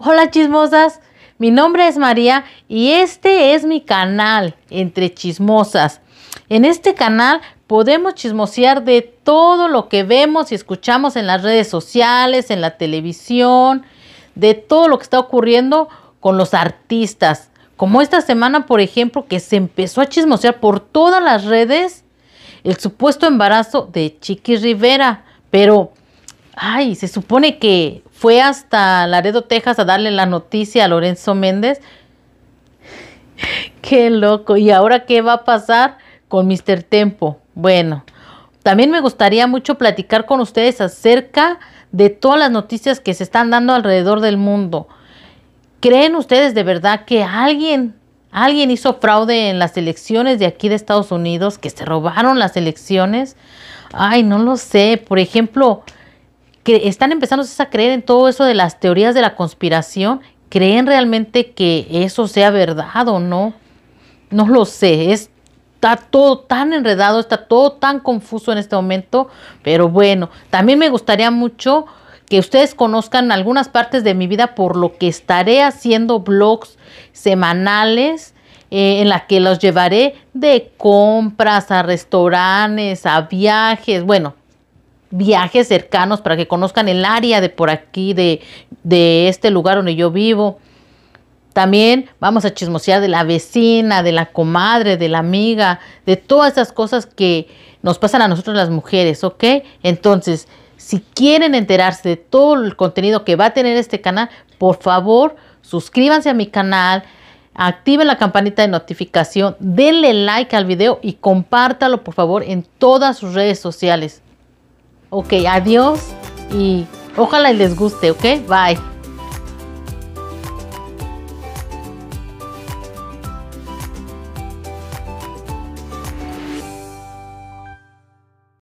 Hola chismosas, mi nombre es María y este es mi canal Entre Chismosas. En este canal podemos chismosear de todo lo que vemos y escuchamos en las redes sociales, en la televisión, de todo lo que está ocurriendo con los artistas. Como esta semana, por ejemplo, que se empezó a chismosear por todas las redes el supuesto embarazo de Chiqui Rivera. Pero, ay, se supone que fue hasta Laredo, Texas a darle la noticia a Lorenzo Méndez. Qué loco. ¿Y ahora qué va a pasar con Mr. Tempo? Bueno, también me gustaría mucho platicar con ustedes acerca de todas las noticias que se están dando alrededor del mundo. ¿Creen ustedes de verdad que alguien, alguien hizo fraude en las elecciones de aquí de Estados Unidos, que se robaron las elecciones? Ay, no lo sé. Por ejemplo, están empezando a creer en todo eso de las teorías de la conspiración, ¿creen realmente que eso sea verdad o no? No lo sé, está todo tan enredado, está todo tan confuso en este momento, pero bueno, también me gustaría mucho que ustedes conozcan algunas partes de mi vida por lo que estaré haciendo blogs semanales eh, en la que los llevaré de compras a restaurantes, a viajes, bueno, viajes cercanos para que conozcan el área de por aquí, de, este lugar donde yo vivo. También vamos a chismosear de la vecina, de la comadre, de la amiga, de todas esas cosas que nos pasan a nosotros las mujeres, ¿ok? Entonces, si quieren enterarse de todo el contenido que va a tener este canal, por favor, suscríbanse a mi canal, activen la campanita de notificación, denle like al video y compártalo, por favor, en todas sus redes sociales. Ok, adiós y ojalá les guste, ¿ok? Bye.